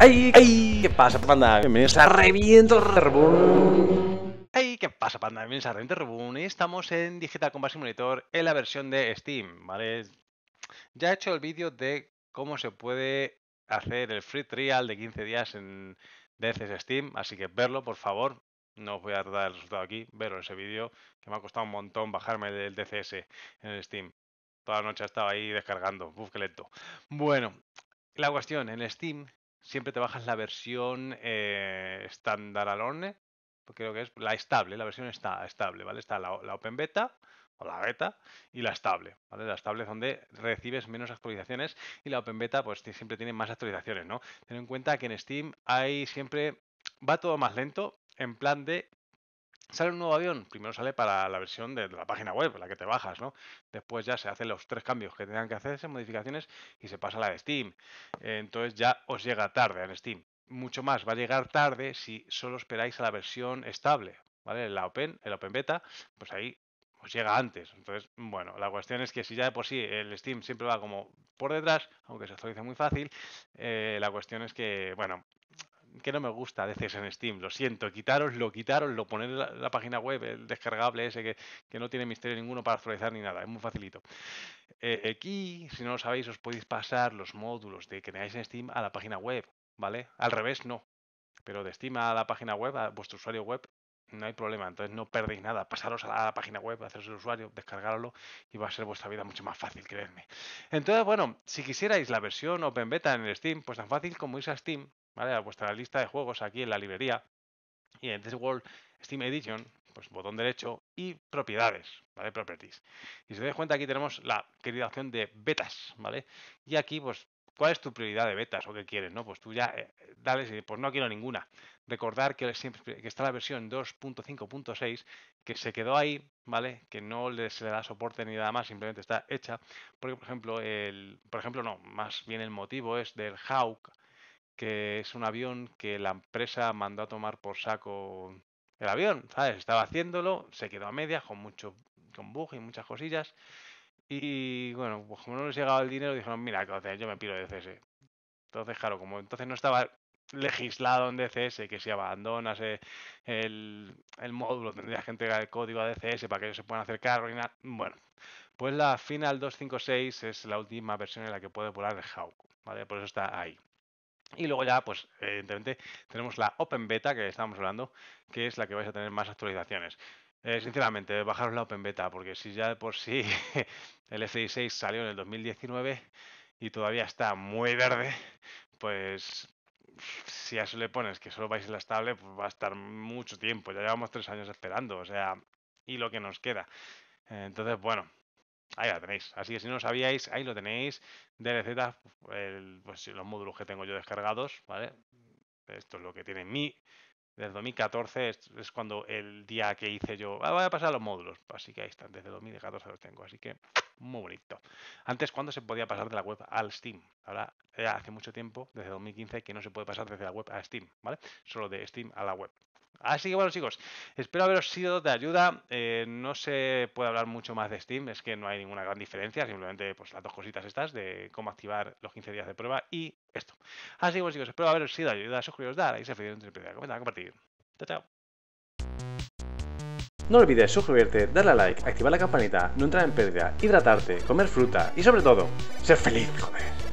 ¡Ay! ¡Ay! ¿Qué pasa, panda? Bienvenidos a Reviento Reboot ¡Ay! ¿Qué pasa, panda? Bienvenidos a Reviento Reboot Y estamos en Digital Combat Simulator en la versión de Steam, ¿vale? Ya he hecho el vídeo de cómo se puede hacer el free trial de 15 días en DCS Steam, así que verlo, por favor. No os voy a dar el resultado aquí, verlo ese vídeo, que me ha costado un montón bajarme del DCS en el Steam. Toda la noche estaba ahí descargando, bufqueleto. qué Bueno, la cuestión, en Steam siempre te bajas la versión eh, al Orne, porque creo que es la estable, la versión está estable, ¿vale? Está la, la Open Beta o la beta y la estable, ¿vale? La estable es donde recibes menos actualizaciones y la Open Beta pues siempre tiene más actualizaciones, ¿no? Ten en cuenta que en Steam hay siempre va todo más lento en plan de Sale un nuevo avión, primero sale para la versión de, la página web, la que te bajas, ¿no? Después ya se hacen los tres cambios que tengan que hacerse, modificaciones, y se pasa a la de Steam. Entonces ya os llega tarde en Steam. Mucho más, va a llegar tarde si solo esperáis a la versión estable, ¿vale? La Open, el Open Beta, pues ahí os llega antes. Entonces, bueno, la cuestión es que si ya de por sí el Steam siempre va como por detrás, aunque se actualiza muy fácil, eh, la cuestión es que, bueno, que no me gusta de en Steam, lo siento, quitaros, lo quitaros, lo poner la, la, página web, el descargable ese que, que, no tiene misterio ninguno para actualizar ni nada, es muy facilito. Eh, aquí, si no lo sabéis, os podéis pasar los módulos de que tenéis en Steam a la página web, ¿vale? Al revés, no. Pero de Steam a la página web, a vuestro usuario web, no hay problema, entonces no perdéis nada. Pasaros a la, página web, haceros el usuario, descargarlo y va a ser vuestra vida mucho más fácil, creedme. Entonces, bueno, si quisierais la versión Open Beta en el Steam, pues tan fácil como ir a Steam ¿vale? A vuestra lista de juegos aquí en la librería. Y en This World Steam Edition, pues botón derecho y propiedades, ¿vale? Properties. Y si os dais cuenta, aquí tenemos la querida opción de betas, ¿vale? Y aquí, pues, ¿cuál es tu prioridad de betas o qué quieres, no? Pues tú ya eh, dale pues no quiero ninguna. Recordar que, siempre, está la versión 2.5.6, que se quedó ahí, ¿vale? Que no se le da soporte ni nada más, simplemente está hecha. Porque, por ejemplo, el, por ejemplo, no, más bien el motivo es del Hawk que es un avión que la empresa mandó a tomar por saco el avión, ¿sabes? Estaba haciéndolo, se quedó a media, con mucho, con y muchas cosillas. Y bueno, pues como no les llegaba el dinero, dijeron, mira, yo me piro de CS. Entonces, claro, como entonces no estaba legislado en CS que si abandonas el, módulo tendría que entregar el código a DCS para que ellos se puedan acercar. Bueno, pues la Final 256 es la última versión en la que puede volar el Hawk, ¿vale? Por eso está ahí. Y luego ya, pues, evidentemente, tenemos la Open Beta que estamos hablando, que es la que vais a tener más actualizaciones. Eh, sinceramente, bajaros la Open Beta, porque si ya por sí el f 6 salió en el 2019 y todavía está muy verde, pues si a eso le pones que solo vais en la estable, pues va a estar mucho tiempo. Ya llevamos tres años esperando, o sea, y lo que nos queda. Entonces, bueno, Ahí la tenéis. Así que si no sabíais, ahí lo tenéis. Dlz, el, pues los módulos que tengo yo descargados, ¿vale? Esto es lo que tiene mi. Desde 2014 es, cuando el día que hice yo. Ah, voy a pasar los módulos. Así que ahí están, desde 2014 los tengo. Así que muy bonito. Antes, cuando se podía pasar de la web al Steam? Ahora, eh, hace mucho tiempo, desde 2015, que no se puede pasar desde la web a Steam, ¿vale? Solo de Steam a la web. Así que bueno chicos, espero haberos sido de ayuda, eh, no se puede hablar mucho más de Steam, es que no hay ninguna gran diferencia, simplemente pues las dos cositas estas de cómo activar los 15 días de prueba y esto. Así que bueno chicos, espero haberos sido de ayuda, suscribiros, dar, like, comentar, compartir. Chao, chao. No olvides suscribirte, darle a like, activar la campanita, no entrar en pérdida, hidratarte, comer fruta y sobre todo, ser feliz, joder.